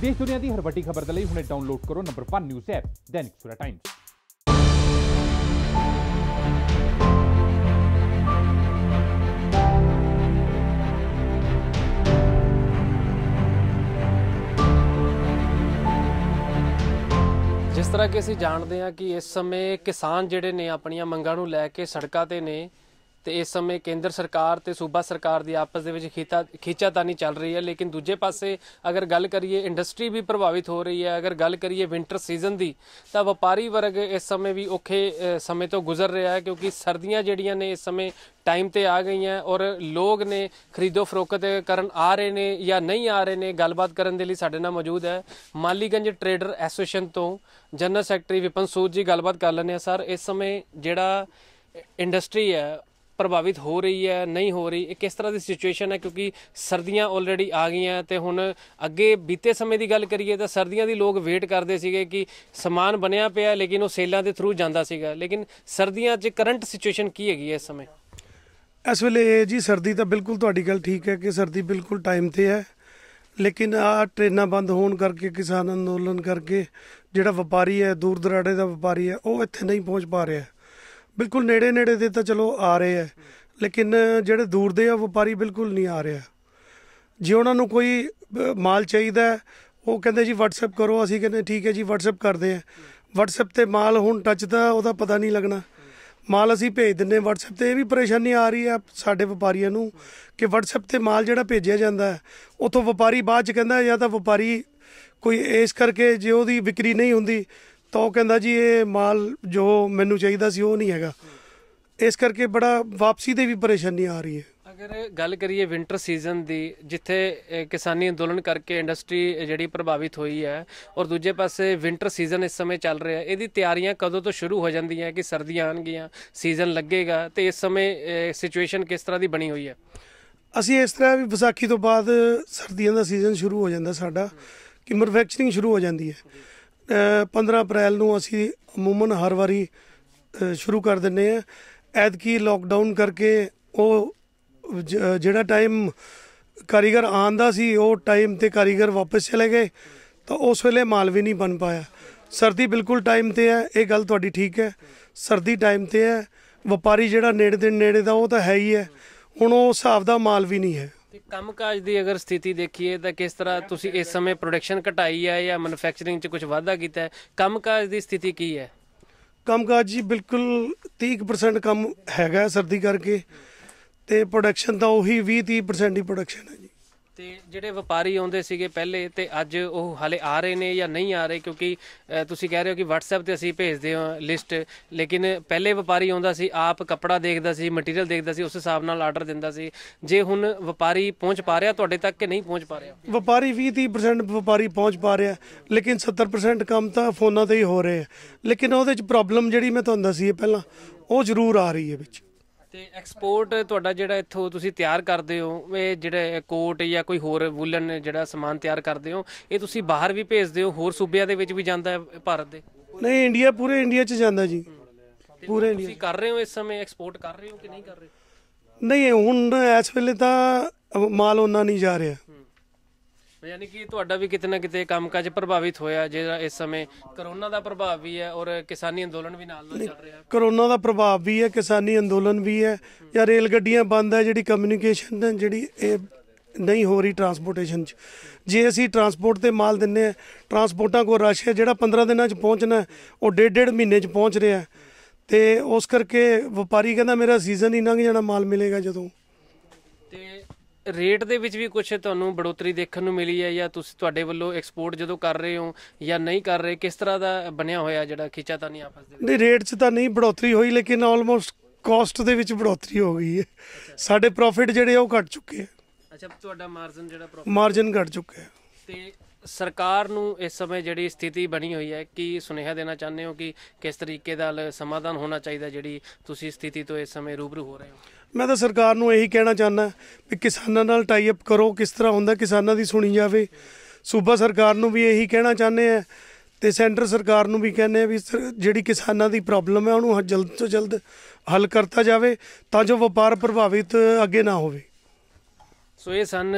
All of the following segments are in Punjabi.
ਦੇਸ਼ ਦੁਨੀਆ ਦੀ ਹਰ ਵੱਡੀ ਖਬਰ ਦੇ ਲਈ ਹੁਣੇ ਡਾਊਨਲੋਡ ਕਰੋ number 1 news app Dainik Surat Times ਜਿਸ ਤਰ੍ਹਾਂ ਕਿ ਅਸੀਂ ਜਾਣਦੇ ਹਾਂ ਕਿ ਇਸ ਸਮੇਂ ਕਿਸਾਨ ਜਿਹੜੇ ਨੇ ਆਪਣੀਆਂ ਮੰਗਾਂ ਨੂੰ ਲੈ ਕੇ ਸੜਕਾਂ ਤੇ ਨੇ ਤੇ ਇਸ ਸਮੇਂ ਕੇਂਦਰ ਸਰਕਾਰ ਤੇ ਸੂਬਾ ਸਰਕਾਰ ਦੀ ਆਪਸ ਦੇ ਵਿੱਚ ਖੀਤਾ ਖੀਚਾਤਾਨੀ ਚੱਲ ਰਹੀ ਹੈ ਲੇਕਿਨ ਦੂਜੇ ਪਾਸੇ ਅਗਰ ਗੱਲ ਕਰੀਏ ਇੰਡਸਟਰੀ ਵੀ ਪ੍ਰਭਾਵਿਤ ਹੋ ਰਹੀ ਹੈ ਅਗਰ ਗੱਲ ਕਰੀਏ ਵਿంటర్ ਸੀਜ਼ਨ ਦੀ ਤਾਂ ਵਪਾਰੀ ਵਰਗ ਇਸ ਸਮੇਂ ਵੀ ਔਖੇ ਸਮੇਂ ਤੋਂ ਗੁਜ਼ਰ ਰਿਹਾ ਹੈ ਕਿਉਂਕਿ ਸਰਦੀਆਂ ਜਿਹੜੀਆਂ ਨੇ ਇਸ ਸਮੇਂ ਟਾਈਮ ਤੇ ਆ ਗਈਆਂ ਔਰ ਲੋਕ ਨੇ ਖਰੀਦੋ ਫਰੋਖਤ ਕਰਨ ਆ ਰਹੇ ਨੇ ਜਾਂ ਨਹੀਂ ਆ ਰਹੇ ਨੇ ਗੱਲਬਾਤ ਕਰਨ ਦੇ ਲਈ ਸਾਡੇ ਨਾਲ ਮੌਜੂਦ ਹੈ ਮਾਲੀਗੰਜ ਟ੍ਰੇਡਰ ਐਸੋਸੀਏਸ਼ਨ ਤੋਂ ਜਨਰਲ ਸੈਕਟਰੀ ਵਿਪਨ ਸੂਦ ਜੀ ਗੱਲਬਾਤ ਕਰ ਲੈਣੇ ਆ ਸਰ ਇਸ ਸਮੇਂ ਜਿਹੜਾ ਇੰਡਸਟਰੀ ਹੈ ਪ੍ਰਭਾਵਿਤ ਹੋ ਰਹੀ ਹੈ ਨਹੀਂ ਹੋ ਰਹੀ ਇਹ ਕਿਸ ਤਰ੍ਹਾਂ ਦੀ ਸਿਚੁਏਸ਼ਨ ਹੈ ਕਿਉਂਕਿ ਸਰਦੀਆਂ ਆਲਰੇਡੀ ਆ ਗਈਆਂ ਤੇ ਹੁਣ ਅੱਗੇ ਬੀਤੇ ਸਮੇਂ ਦੀ ਗੱਲ ਕਰੀਏ ਤਾਂ ਸਰਦੀਆਂ ਦੀ ਲੋਕ ਵੇਟ ਕਰਦੇ ਸੀਗੇ ਕਿ ਸਮਾਨ ਬਣਿਆ ਪਿਆ ਲੇਕਿਨ ਉਹ ਸੇਲਾਂ ਦੇ ਥਰੂ ਜਾਂਦਾ ਸੀਗਾ ਲੇਕਿਨ ਸਰਦੀਆਂ 'ਚ ਕਰੰਟ ਸਿਚੁਏਸ਼ਨ ਕੀ ਹੈਗੀ ਹੈ ਇਸ ਸਮੇਂ ਇਸ ਵੇਲੇ ਜੀ ਸਰਦੀ ਤਾਂ ਬਿਲਕੁਲ ਤੁਹਾਡੀ ਗੱਲ ਠੀਕ ਹੈ ਕਿ ਸਰਦੀ ਬਿਲਕੁਲ ਟਾਈਮ ਤੇ ਹੈ ਲੇਕਿਨ ਆ ਟ੍ਰੇਨਾਂ ਬੰਦ ਹੋਣ ਕਰਕੇ ਕਿਸਾਨ ਅੰਦੋਲਨ ਕਰਕੇ ਜਿਹੜਾ ਵਪਾਰੀ ਹੈ ਦੂਰ ਦਰਾੜੇ ਦਾ ਵਪਾਰੀ ਹੈ ਉਹ ਇੱਥੇ ਨਹੀਂ ਪਹੁੰਚ ਪਾ ਰਿਹਾ ਬਿਲਕੁਲ ਨੇੜੇ ਨੇੜੇ ਦੇ ਤਾਂ ਚਲੋ ਆ ਰਹੇ ਆ ਲੇਕਿਨ ਜਿਹੜੇ ਦੂਰ ਦੇ ਆ ਵਪਾਰੀ ਬਿਲਕੁਲ ਨਹੀਂ ਆ ਰਿਹਾ ਜੇ ਉਹਨਾਂ ਨੂੰ ਕੋਈ ਮਾਲ ਚਾਹੀਦਾ ਉਹ ਕਹਿੰਦੇ ਜੀ WhatsApp ਕਰੋ ਅਸੀਂ ਕਹਿੰਦੇ ਠੀਕ ਹੈ ਜੀ WhatsApp ਕਰਦੇ ਆ WhatsApp ਤੇ ਮਾਲ ਹੁਣ ਟੱਚ ਦਾ ਉਹਦਾ ਪਤਾ ਨਹੀਂ ਲੱਗਣਾ ਮਾਲ ਅਸੀਂ ਭੇਜ ਦਿੰਨੇ WhatsApp ਤੇ ਇਹ ਵੀ ਪਰੇਸ਼ਾਨੀ ਆ ਰਹੀ ਆ ਸਾਡੇ ਵਪਾਰੀਆਂ ਨੂੰ ਕਿ WhatsApp ਤੇ ਮਾਲ ਜਿਹੜਾ ਭੇਜਿਆ ਜਾਂਦਾ ਉਥੋਂ ਵਪਾਰੀ ਬਾਅਦ ਚ ਕਹਿੰਦਾ ਜਾਂ ਤਾਂ ਵਪਾਰੀ ਕੋਈ ਇਸ ਕਰਕੇ ਜੇ ਉਹਦੀ ਵਿਕਰੀ ਨਹੀਂ ਹੁੰਦੀ ਤਾਂ ਉਹ ਕਹਿੰਦਾ ਜੀ ਇਹ ਮਾਲ ਜੋ ਮੈਨੂੰ ਚਾਹੀਦਾ ਸੀ ਉਹ ਨਹੀਂ ਹੈਗਾ ਇਸ ਕਰਕੇ ਬੜਾ ਵਾਪਸੀ ਦੇ ਵੀ ਪਰੇਸ਼ਾਨੀ ਆ ਰਹੀ ਹੈ ਅਗਰ ਗੱਲ ਕਰੀਏ ਵਿంటర్ ਸੀਜ਼ਨ ਦੀ ਜਿੱਥੇ ਕਿਸਾਨੀ ਅੰਦੋਲਨ ਕਰਕੇ ਇੰਡਸਟਰੀ ਜਿਹੜੀ ਪ੍ਰਭਾਵਿਤ ਹੋਈ ਹੈ ਔਰ ਦੂਜੇ ਪਾਸੇ ਵਿంటర్ ਸੀਜ਼ਨ ਇਸ ਸਮੇਂ ਚੱਲ ਰਿਹਾ ਹੈ ਇਹਦੀ ਤਿਆਰੀਆਂ ਕਦੋਂ ਤੋਂ ਸ਼ੁਰੂ ਹੋ ਜਾਂਦੀਆਂ ਕਿ ਸਰਦੀਆਂ ਆਣਗੀਆਂ ਸੀਜ਼ਨ ਲੱਗੇਗਾ ਤੇ ਇਸ ਸਮੇਂ ਸਿਚੁਏਸ਼ਨ ਕਿਸ ਤਰ੍ਹਾਂ ਦੀ ਬਣੀ ਹੋਈ ਹੈ ਅਸੀਂ ਇਸ ਤਰ੍ਹਾਂ ਵੀ ਵਿਸਾਖੀ ਤੋਂ ਬਾਅਦ ਸਰਦੀਆਂ ਦਾ ਸੀਜ਼ਨ ਸ਼ੁਰੂ ਹੋ ਜਾਂਦਾ ਸਾਡਾ ਕਿ ਮੈਨੂਫੈਕਚਰਿੰਗ ਸ਼ੁਰੂ ਹੋ ਜਾਂਦੀ ਹੈ 15 ਅਪ੍ਰੈਲ ਨੂੰ ਅਸੀਂ ਮੂਮਨ ਹਰ ਵਾਰੀ ਸ਼ੁਰੂ ਕਰ ਦਿੰਨੇ ਆ ਐਤਕੀ ਲੋਕਡਾਊਨ ਕਰਕੇ ਉਹ ਜਿਹੜਾ ਟਾਈਮ ਕਾਰੀਗਰ ਆਂਦਾ ਸੀ ਉਹ ਟਾਈਮ ਤੇ ਕਾਰੀਗਰ ਵਾਪਸ ਚਲੇ ਗਏ ਤਾਂ ਉਸ ਵੇਲੇ ਮਾਲ ਵੀ ਨਹੀਂ ਬਣ ਪਾਇਆ ਸਰਦੀ ਬਿਲਕੁਲ ਟਾਈਮ ਤੇ ਹੈ ਇਹ ਗੱਲ ਤੁਹਾਡੀ ਠੀਕ ਹੈ ਸਰਦੀ ਟਾਈਮ ਤੇ ਹੈ ਵਪਾਰੀ ਜਿਹੜਾ ਨੇੜੇ ਦੇ ਨੇੜੇ ਦਾ ਉਹ ਤਾਂ ਹੈ ਹੀ ਹੈ ਹੁਣ ਉਹ ਹਿਸਾਬ ਦਾ ਮਾਲ ਵੀ ਨਹੀਂ ਹੈ ਤੇ ਕੰਮਕਾਜ ਦੀ ਅਗਰ ਸਥਿਤੀ ਦੇਖੀਏ ਤਾਂ ਕਿਸ ਤਰ੍ਹਾਂ ਤੁਸੀਂ ਇਸ ਸਮੇਂ ਪ੍ਰੋਡਕਸ਼ਨ ਘਟਾਈ ਹੈ ਜਾਂ ਮੈਨੂਫੈਕਚਰਿੰਗ 'ਚ ਕੁਝ ਵਾਧਾ ਕੀਤਾ ਹੈ ਕੰਮਕਾਜ ਦੀ ਸਥਿਤੀ ਕੀ ਹੈ ਕੰਮਕਾਜ ਜੀ ਬਿਲਕੁਲ 30% ਕੰਮ ਹੈਗਾ ਸਰਦੀ ਕਰਕੇ ਤੇ ਪ੍ਰੋਡਕਸ਼ਨ ਤਾਂ ਉਹੀ 20 30% ਹੀ ਪ੍ਰੋਡਕਸ਼ਨ ਹੈ ਤੇ ਜਿਹੜੇ ਵਪਾਰੀ ਆਉਂਦੇ ਸੀਗੇ ਪਹਿਲੇ ਤੇ ਅੱਜ ਉਹ ਹਲੇ ਆ ਰਹੇ ਨੇ ਜਾਂ ਨਹੀਂ ਆ ਰਹੇ ਕਿਉਂਕਿ ਤੁਸੀਂ ਕਹਿ ਰਹੇ ਹੋ ਕਿ WhatsApp ਤੇ ਅਸੀਂ ਭੇਜਦੇ ਹਾਂ ਲਿਸਟ ਲੇਕਿਨ ਪਹਿਲੇ ਵਪਾਰੀ ਆਉਂਦਾ ਸੀ ਆਪ ਕੱਪੜਾ ਦੇਖਦਾ ਸੀ ਮਟੀਰੀਅਲ ਦੇਖਦਾ ਸੀ ਉਸ ਹਿਸਾਬ ਨਾਲ ਆਰਡਰ ਦਿੰਦਾ ਸੀ ਜੇ ਹੁਣ ਵਪਾਰੀ ਪਹੁੰਚ ਪਾ ਰਿਹਾ ਤੁਹਾਡੇ ਤੱਕ ਕਿ ਨਹੀਂ ਪਹੁੰਚ ਪਾ ਰਿਹਾ ਵਪਾਰੀ 20-30% ਵਪਾਰੀ ਪਹੁੰਚ ਪਾ ਰਿਹਾ ਲੇਕਿਨ 70% ਕੰਮ ਤਾਂ ਫੋਨਾਂ ਤੇ ਹੀ ਹੋ ਰਿਹਾ ਲੇਕਿਨ ਉਹਦੇ ਵਿੱਚ ਪ੍ਰੋਬਲਮ ਜਿਹੜੀ ਮੈਂ ਤੁਹਾਨੂੰ ਦੱਸੀ ਪਹਿਲਾਂ ਉਹ ਜ਼ਰੂਰ ਆ ਰਹੀ ਹੈ ਵਿੱਚ ਤੇ ਐਕਸਪੋਰਟ ਤੁਹਾਡਾ ਜਿਹੜਾ ਇੱਥੋਂ ਤੁਸੀਂ ਤਿਆਰ ਕਰਦੇ ਹੋ ਇਹ ਜਿਹੜੇ ਕੋਟ ਜਾਂ ਕੋਈ ਹੋਰ ਵੂਲਨ ਜਿਹੜਾ ਸਮਾਨ ਤਿਆਰ ਕਰਦੇ ਹੋ ਇਹ ਤੁਸੀਂ ਬਾਹਰ ਵੀ ਭੇਜਦੇ ਹੋ ਹੋਰ ਸੂਬਿਆਂ ਦੇ ਵਿੱਚ ਵੀ ਜਾਂਦਾ ਹੈ ਭਾਰਤ ਦੇ ਨਹੀਂ ਇੰਡੀਆ ਪੂਰੇ ਇੰਡੀਆ 'ਚ ਜਾਂਦਾ ਜੀ ਪੂਰੇ ਇੰਡੀਆ ਤੁਸੀਂ ਕਰ ਰਹੇ ਹੋ ਇਸ ਸਮੇਂ ਐਕਸਪੋਰਟ ਕਰ ਰਹੇ ਹੋ ਕਿ ਨਹੀਂ ਕਰ ਰਹੇ ਨਹੀਂ ਹੁਣ ਇਸ ਵੇਲੇ ਤਾਂ ਮਾਲ ਉਹਨਾਂ ਨਹੀਂ ਜਾ ਰਿਹਾ ਯਾਨੀ ਕਿ ਤੁਹਾਡਾ ਵੀ ਕਿਤੇ ਨਾ ਕਿਤੇ ਕੰਮਕਾਜ ਪ੍ਰਭਾਵਿਤ ਹੋਇਆ ਜਿਹੜਾ ਇਸ ਸਮੇਂ ਕਰੋਨਾ ਦਾ ਪ੍ਰਭਾਵ ਵੀ ਹੈ ਔਰ ਕਿਸਾਨੀ ਅੰਦੋਲਨ ਵੀ ਨਾਲ ਨਾਲ ਚੱਲ ਰਿਹਾ ਕਰੋਨਾ ਦਾ ਪ੍ਰਭਾਵ ਵੀ ਹੈ ਕਿਸਾਨੀ ਅੰਦੋਲਨ ਵੀ ਹੈ ਜਾਂ ਰੇਲ ਗੱਡੀਆਂ ਬੰਦ ਹੈ ਜਿਹੜੀ ਕਮਿਊਨੀਕੇਸ਼ਨ ਜਿਹੜੀ ਇਹ ਨਹੀਂ ਹੋ ਰਹੀ ਟਰਾਂਸਪੋਰਟੇਸ਼ਨ 'ਚ ਜੇ ਅਸੀਂ ਟਰਾਂਸਪੋਰਟ ਤੇ ਮਾਲ ਦਿੰਨੇ ਆ ਟਰਾਂਸਪੋਰਟਾਂ ਕੋਲ ਰਸ਼ ਹੈ ਜਿਹੜਾ 15 ਦਿਨਾਂ 'ਚ ਪਹੁੰਚਣਾ ਉਹ ਡੇਢ ਡੇਢ ਮਹੀਨੇ 'ਚ ਪਹੁੰਚ ਰਿਹਾ ਤੇ ਉਸ ਕਰਕੇ ਵਪਾਰੀ ਕਹਿੰਦਾ ਮੇਰਾ ਸੀਜ਼ਨ ਹੀ ਲੰਘ ਜਾਣਾ ਮਾਲ ਮਿਲੇਗਾ ਜਦੋਂ ਰੇਟ ਦੇ ਵਿੱਚ ਵੀ ਕੁਝ ਤੁਹਾਨੂੰ ਬੜੋਤਰੀ ਦੇਖਣ ਨੂੰ ਮਿਲੀ ਹੈ ਜਾਂ ਤੁਸੀਂ ਤੁਹਾਡੇ ਵੱਲੋਂ ਐਕਸਪੋਰਟ ਜਦੋਂ ਕਰ ਰਹੇ ਹੋ ਜਾਂ ਨਹੀਂ ਕਰ ਰਹੇ ਕਿਸ ਤਰ੍ਹਾਂ ਦਾ ਬਣਿਆ ਹੋਇਆ ਜਿਹੜਾ ਖਿੱਚਾ ਤਾਂ ਨਹੀਂ ਆਪਸ ਦੇ ਨਹੀਂ ਰੇਟ 'ਚ ਤਾਂ ਨਹੀਂ ਬੜੋਤਰੀ ਹੋਈ ਲੇਕਿਨ ਆਲਮੋਸਟ ਕਾਸਟ ਦੇ ਵਿੱਚ ਬੜੋਤਰੀ ਹੋ ਗਈ ਹੈ ਸਾਡੇ ਪ੍ਰੋਫਿਟ ਜਿਹੜੇ ਉਹ ਘਟ ਚੁੱਕੇ ਆ ਅੱਛਾ ਤੁਹਾਡਾ ਮਾਰਜਨ ਜਿਹੜਾ ਮਾਰਜਨ ਘਟ ਚੁੱਕਿਆ ਹੈ ਤੇ ਸਰਕਾਰ ਨੂੰ ਇਸ ਸਮੇਂ ਜਿਹੜੀ ਸਥਿਤੀ ਬਣੀ ਹੋਈ ਹੈ ਕੀ ਸੁਨੇਹਾ ਦੇਣਾ ਚਾਹੁੰਦੇ ਹੋ ਕਿ ਕਿਸ ਤਰੀਕੇ ਦਾ ਸਮਾਧਾਨ ਹੋਣਾ ਚਾਹੀਦਾ ਜਿਹੜੀ ਤੁਸੀਂ ਸਥਿਤੀ ਤੋਂ ਇਸ ਸਮੇਂ ਰੂਬਰੂ ਹੋ ਰਹੇ ਹੋ ਮੈਂ ਤਾਂ ਸਰਕਾਰ ਨੂੰ ਇਹੀ ਕਹਿਣਾ ਚਾਹੁੰਦਾ ਕਿ ਕਿਸਾਨਾਂ ਨਾਲ ਟਾਈ ਅਪ ਕਰੋ ਕਿਸ ਤਰ੍ਹਾਂ ਹੁੰਦਾ ਕਿਸਾਨਾਂ ਦੀ ਸੁਣੀ ਜਾਵੇ ਸੂਬਾ ਸਰਕਾਰ ਨੂੰ ਵੀ ਇਹੀ ਕਹਿਣਾ ਚਾਹੁੰਦੇ ਆ ਤੇ ਸੈਂਟਰ ਸਰਕਾਰ ਨੂੰ ਵੀ ਕਹਿੰਦੇ ਆ ਵੀ ਜਿਹੜੀ ਕਿਸਾਨਾਂ ਦੀ ਪ੍ਰੋਬਲਮ ਹੈ ਉਹਨੂੰ ਜਲਦ ਤੋਂ ਜਲਦ ਹੱਲ ਕਰਤਾ ਜਾਵੇ ਤਾਂ ਜੋ ਵਪਾਰ ਪ੍ਰਭਾਵਿਤ ਅੱਗੇ ਨਾ ਹੋਵੇ ਸੋ ਇਹ ਸਨ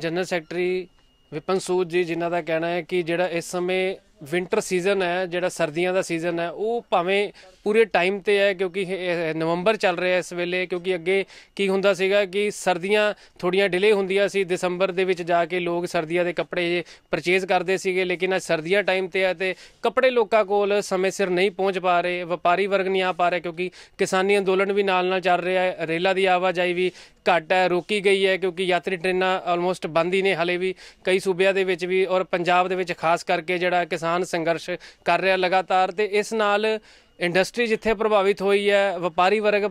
ਜਨਰਲ ਸੈਕਟਰੀ ਵਿਪਨ ਸੂਦ ਜੀ ਜਿਨ੍ਹਾਂ ਦਾ ਕਹਿਣਾ ਹੈ ਕਿ ਜਿਹੜਾ ਇਸ ਸਮੇਂ ਵਿంటర్ ਸੀਜ਼ਨ ਹੈ ਜਿਹੜਾ ਸਰਦੀਆਂ ਦਾ ਸੀਜ਼ਨ ਹੈ ਉਹ ਭਾਵੇਂ ਪੂਰੇ ਟਾਈਮ ਤੇ ਹੈ ਕਿਉਂਕਿ ਨਵੰਬਰ ਚੱਲ ਰਿਹਾ ਇਸ ਵੇਲੇ ਕਿਉਂਕਿ ਅੱਗੇ ਕੀ ਹੁੰਦਾ ਸੀਗਾ ਕਿ ਸਰਦੀਆਂ ਥੋੜੀਆਂ ਡਿਲੇ ਹੁੰਦੀਆਂ ਸੀ ਦਸੰਬਰ ਦੇ ਵਿੱਚ ਜਾ ਕੇ ਲੋਕ ਸਰਦੀਆਂ ਦੇ ਕੱਪੜੇ ਪਰਚੇਜ਼ ਕਰਦੇ ਸੀਗੇ ਲੇਕਿਨ ਅੱਜ ਸਰਦੀਆਂ ਟਾਈਮ ਤੇ ਹੈ ਤੇ ਕੱਪੜੇ ਲੋਕਾਂ ਕੋਲ ਸਮੇਂ ਸਿਰ ਨਹੀਂ ਪਹੁੰਚ ਪਾ ਰਹੇ ਵਪਾਰੀ ਵਰਗ ਨਹੀਂ ਆ ਪਾ ਰਿਹਾ ਕਿਉਂਕਿ ਕਿਸਾਨੀ ਅੰਦੋਲਨ ਵੀ ਨਾਲ ਨਾਲ ਚੱਲ ਰਿਹਾ ਹੈ ਰੇਲਾਂ ਦੀ ਆਵਾਜਾਈ ਵੀ ਘਟ ਹੈ ਰੋਕੀ ਗਈ ਹੈ ਕਿਉਂਕਿ ਯਾਤਰੀ ਟ੍ਰੇਨਾਂ ਆਲਮੋਸਟ ਬੰਦ ਹੀ ਨੇ ਹਲੇ ਵੀ ਕਈ ਸੂਬਿਆਂ ਦੇ ਵਿੱਚ ਵੀ ਔਰ ਪੰਜਾਬ ਦੇ ਵਿੱਚ ਖਾਸ ਕਰਕੇ ਜਿਹੜਾ ਕਿਸਾਨ ਕਿਸਾਨ ਸੰਘਰਸ਼ ਕਰ ਰਿਹਾ ਲਗਾਤਾਰ ਤੇ ਇਸ ਨਾਲ ਇੰਡਸਟਰੀ ਜਿੱਥੇ ਪ੍ਰਭਾਵਿਤ ਹੋਈ ਹੈ ਵਪਾਰੀ ਵਰਗ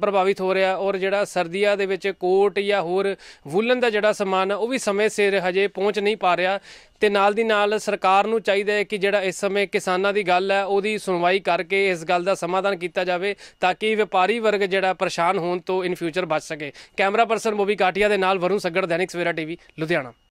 ਪ੍ਰਭਾਵਿਤ ਹੋ ਰਿਹਾ ਔਰ ਜਿਹੜਾ ਸਰਦੀਆਂ ਦੇ ਵਿੱਚ ਕੋਟ ਜਾਂ ਹੋਰ ਵੂਲਨ ਦਾ ਜਿਹੜਾ ਸਮਾਨ ਹੈ ਉਹ ਵੀ ਸਮੇਂ ਸਿਰ ਹਜੇ ਪਹੁੰਚ ਨਹੀਂ ਪਾ ਰਿਹਾ ਤੇ ਨਾਲ ਦੀ ਨਾਲ ਸਰਕਾਰ ਨੂੰ ਚਾਹੀਦਾ ਹੈ ਕਿ ਜਿਹੜਾ ਇਸ ਸਮੇਂ ਕਿਸਾਨਾਂ ਦੀ ਗੱਲ ਹੈ ਉਹਦੀ ਸੁਣਵਾਈ ਕਰਕੇ ਇਸ ਗੱਲ ਦਾ ਸਮਾਧਾਨ ਕੀਤਾ ਜਾਵੇ ਤਾਂ ਕਿ ਵਪਾਰੀ ਵਰਗ ਜਿਹੜਾ ਪਰੇਸ਼ਾਨ ਹੋਣ ਤੋਂ ਇਨ ਫਿਊਚਰ ਬਚ ਸਕੇ ਕੈਮਰਾ ਪਰਸਨ ਮੋਬੀ ਕਾਟਿਆ ਦੇ ਨਾਲ ਵਰੁਣ ਸੱਗੜ ਦੈਨਿਕ ਸਵੇਰਾ ਟੀਵੀ ਲੁਧਿਆਣਾ